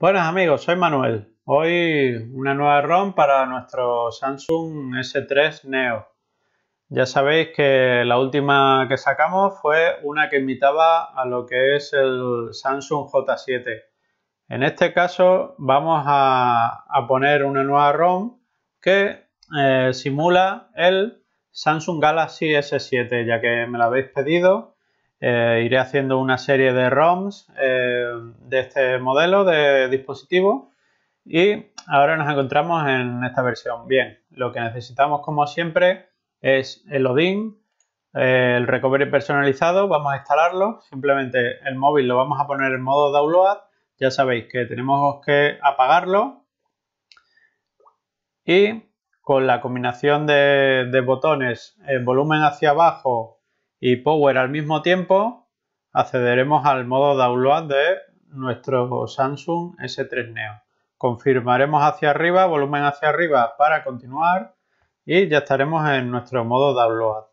Buenas amigos, soy Manuel. Hoy una nueva ROM para nuestro Samsung S3 Neo. Ya sabéis que la última que sacamos fue una que imitaba a lo que es el Samsung J7. En este caso vamos a, poner una nueva ROM que eh, simula el Samsung Galaxy S7, ya que me la habéis pedido eh, iré haciendo una serie de ROMs eh, de este modelo de dispositivo y ahora nos encontramos en esta versión. Bien, lo que necesitamos como siempre es el Odin, eh, el recovery personalizado, vamos a instalarlo, simplemente el móvil lo vamos a poner en modo download, ya sabéis que tenemos que apagarlo y con la combinación de, de botones volumen hacia abajo y Power al mismo tiempo, accederemos al modo download de nuestro Samsung S3 Neo. Confirmaremos hacia arriba, volumen hacia arriba para continuar y ya estaremos en nuestro modo download.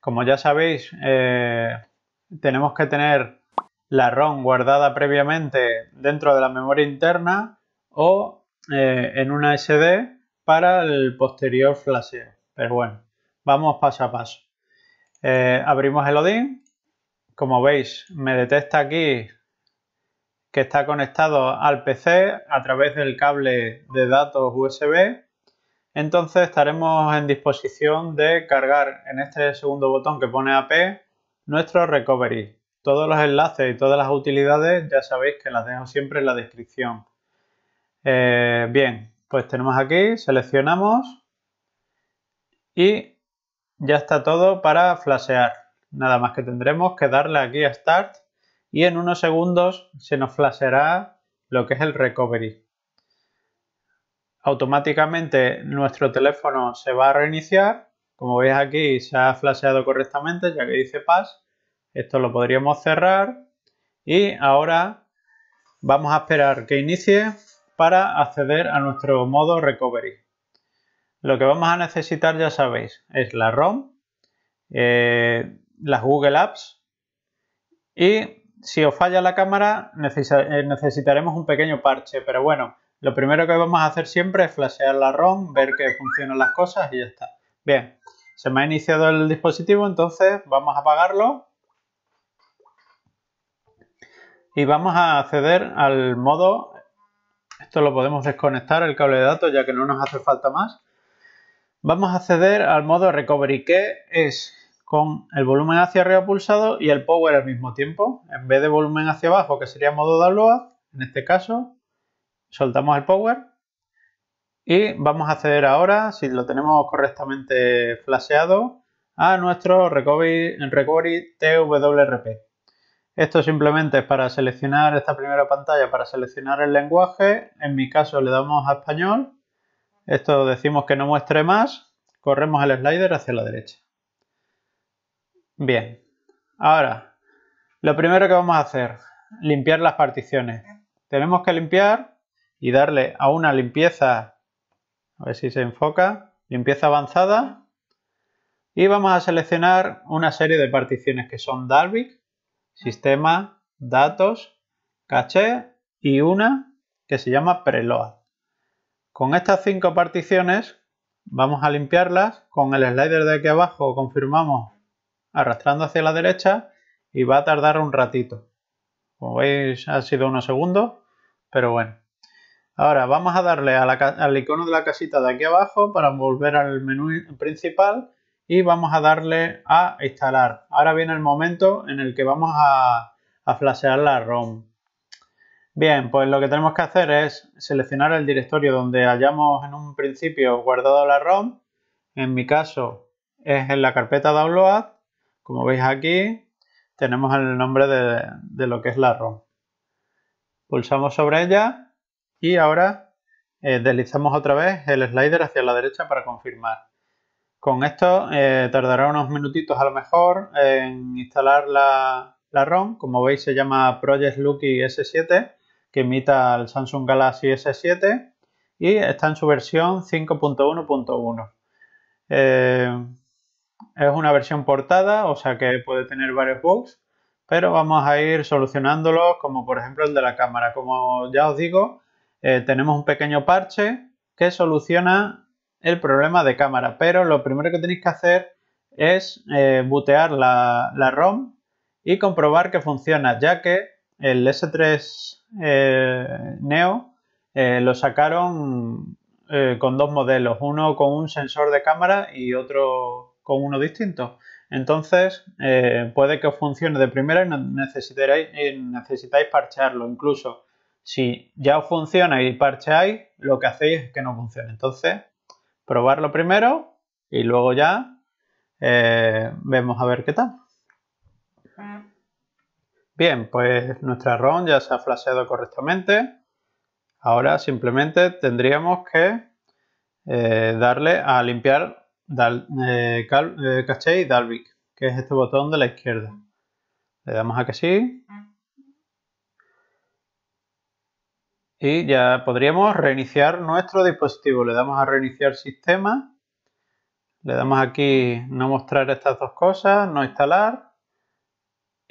Como ya sabéis, eh, tenemos que tener la ROM guardada previamente dentro de la memoria interna o eh, en una SD para el posterior flasheo. Pero bueno, vamos paso a paso. Eh, abrimos el Odin. Como veis, me detecta aquí que está conectado al PC a través del cable de datos USB. Entonces estaremos en disposición de cargar en este segundo botón que pone AP nuestro recovery. Todos los enlaces y todas las utilidades ya sabéis que las dejo siempre en la descripción. Eh, bien, pues tenemos aquí, seleccionamos y ya está todo para flashear. Nada más que tendremos que darle aquí a Start y en unos segundos se nos flasheará lo que es el recovery. Automáticamente nuestro teléfono se va a reiniciar. Como veis aquí se ha flasheado correctamente ya que dice Pass. Esto lo podríamos cerrar y ahora vamos a esperar que inicie para acceder a nuestro modo recovery. Lo que vamos a necesitar, ya sabéis, es la ROM, eh, las Google Apps y si os falla la cámara eh, necesitaremos un pequeño parche, pero bueno, lo primero que vamos a hacer siempre es flashear la ROM, ver que funcionan las cosas y ya está. Bien, se me ha iniciado el dispositivo, entonces vamos a apagarlo y vamos a acceder al modo esto lo podemos desconectar el cable de datos ya que no nos hace falta más Vamos a acceder al modo Recovery, que es con el volumen hacia arriba pulsado y el power al mismo tiempo. En vez de volumen hacia abajo, que sería modo download, en este caso, soltamos el power y vamos a acceder ahora, si lo tenemos correctamente flasheado, a nuestro Recovery, recovery TWRP. Esto simplemente es para seleccionar esta primera pantalla, para seleccionar el lenguaje. En mi caso le damos a español esto decimos que no muestre más, corremos el slider hacia la derecha. Bien, ahora, lo primero que vamos a hacer, limpiar las particiones. Tenemos que limpiar y darle a una limpieza, a ver si se enfoca, limpieza avanzada. Y vamos a seleccionar una serie de particiones que son Dalvik, sistema, datos, caché y una que se llama preload. Con estas cinco particiones vamos a limpiarlas. Con el slider de aquí abajo confirmamos arrastrando hacia la derecha y va a tardar un ratito. Como veis ha sido unos segundos, pero bueno. Ahora vamos a darle al icono de la casita de aquí abajo para volver al menú principal y vamos a darle a instalar. Ahora viene el momento en el que vamos a, a flashear la ROM. Bien, pues lo que tenemos que hacer es seleccionar el directorio donde hayamos en un principio guardado la ROM. En mi caso es en la carpeta download. Como veis aquí tenemos el nombre de, lo que es la ROM. Pulsamos sobre ella y ahora eh, deslizamos otra vez el slider hacia la derecha para confirmar. Con esto eh, tardará unos minutitos a lo mejor en instalar la, la ROM. Como veis se llama Project Lucky S7 que imita al Samsung Galaxy S7 y está en su versión 5.1.1. Eh, es una versión portada, o sea que puede tener varios bugs, pero vamos a ir solucionándolos, como por ejemplo el de la cámara. Como ya os digo, eh, tenemos un pequeño parche que soluciona el problema de cámara, pero lo primero que tenéis que hacer es eh, butear la ROM y comprobar que funciona, ya que el S3 eh, Neo eh, lo sacaron eh, con dos modelos, uno con un sensor de cámara y otro con uno distinto. Entonces, puede que os funcione de primera y y necesitáis parchearlo. Incluso si ya os funciona y parcheáis, lo que hacéis es que no funcione. Entonces, probarlo primero y luego ya vemos a ver qué tal. Bien, pues nuestra ROM ya se ha flasheado correctamente. Ahora simplemente tendríamos que eh, darle a limpiar eh, eh, caché y dalvik, que es este botón de la izquierda. Le damos a que sí. Y ya podríamos reiniciar nuestro dispositivo. Le damos a reiniciar sistema. Le damos aquí no mostrar estas dos cosas, no instalar.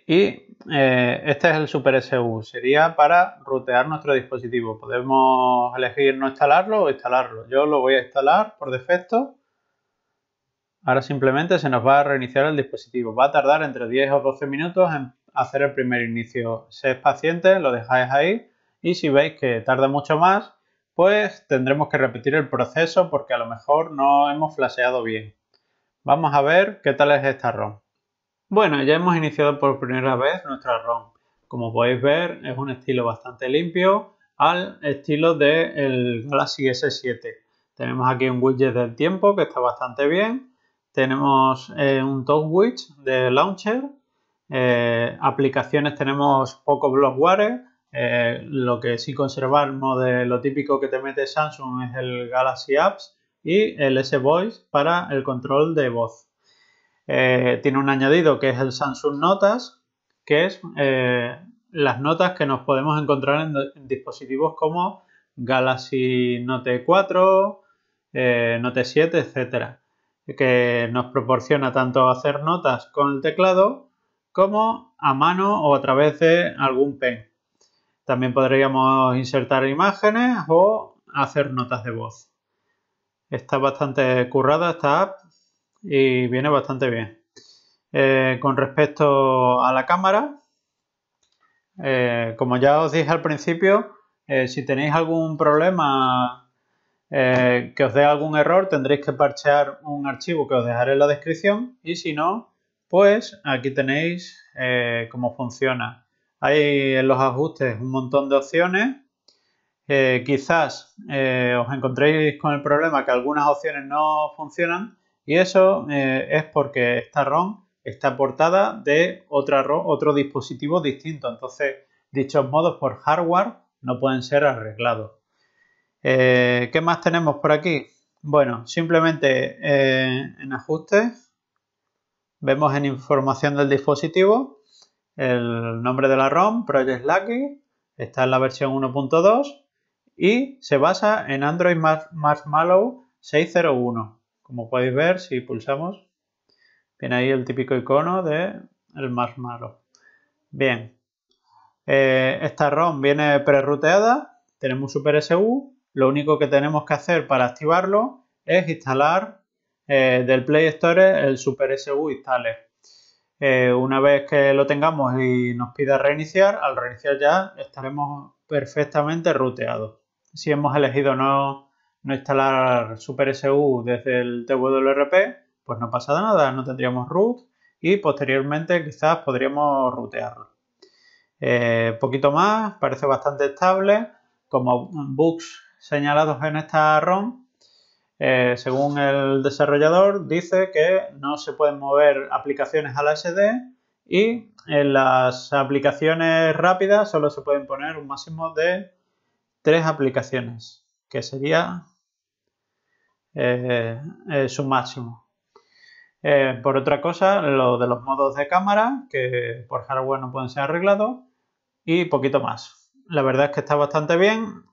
Y eh, este es el Super sería para rutear nuestro dispositivo. Podemos elegir no instalarlo o instalarlo. Yo lo voy a instalar por defecto. Ahora simplemente se nos va a reiniciar el dispositivo. Va a tardar entre 10 o 12 minutos en hacer el primer inicio. es paciente lo dejáis ahí y si veis que tarda mucho más, pues tendremos que repetir el proceso porque a lo mejor no hemos flasheado bien. Vamos a ver qué tal es esta ROM. Bueno, ya hemos iniciado por primera vez nuestra ROM. Como podéis ver, es un estilo bastante limpio al estilo del el Galaxy S7. Tenemos aquí un widget del tiempo que está bastante bien. Tenemos eh, un top de launcher. Eh, aplicaciones tenemos poco blockware. Eh, lo que sí conservamos de lo típico que te mete Samsung es el Galaxy Apps y el S-Voice para el control de voz. Eh, tiene un añadido que es el Samsung Notas, que es eh, las notas que nos podemos encontrar en, dispositivos como Galaxy Note 4, eh, Note 7, etcétera, que nos proporciona tanto hacer notas con el teclado como a mano o a través de algún pen. También podríamos insertar imágenes o hacer notas de voz. Está bastante currada esta app y viene bastante bien. Eh, con respecto a la cámara, eh, como ya os dije al principio, eh, si tenéis algún problema que os dé algún error, tendréis que parchear un archivo que os dejaré en la descripción y si no, pues aquí tenéis cómo funciona. Hay en los ajustes un montón de opciones. quizás os encontréis con el problema que algunas opciones no funcionan, y eso eh, es porque esta ROM está portada de otra otro dispositivo distinto. Entonces, dichos modos por hardware no pueden ser arreglados. Eh, ¿Qué más tenemos por aquí? Bueno, simplemente eh, en ajustes vemos en información del dispositivo el nombre de la ROM, Project Lucky, está en la versión 1.2 y se basa en Android Marshmallow 601. Como podéis ver, si pulsamos, viene ahí el típico icono de el más malo. Bien, eh, esta ROM viene pre-ruteada, tenemos SuperSU, lo único que tenemos que hacer para activarlo es instalar eh, del Play Store el SuperSU Installer. Eh, una vez que lo tengamos y nos pida reiniciar, al reiniciar ya estaremos perfectamente ruteados. Si hemos elegido no no instalar SuperSU desde el TWRP, pues no pasa nada, no tendríamos root y posteriormente quizás podríamos rootearlo. Un eh, poquito más, parece bastante estable, como bugs señalados en esta ROM, eh, según el desarrollador, dice que no se pueden mover aplicaciones a la SD y en las aplicaciones rápidas solo se pueden poner un máximo de tres aplicaciones que sería eh, eh, su máximo. Eh, por otra cosa, lo de los modos de cámara, que por hardware no pueden ser arreglados, y poquito más. La verdad es que está bastante bien,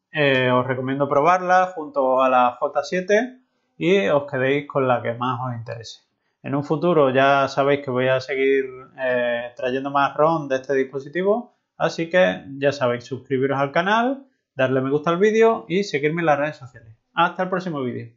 os recomiendo probarla junto a la J7 y os quedéis con la que más os interese. En un futuro ya sabéis que voy a seguir trayendo más ROM de este dispositivo, así que ya sabéis, suscribiros al canal darle me gusta al vídeo y seguirme en las redes sociales. Hasta el próximo vídeo.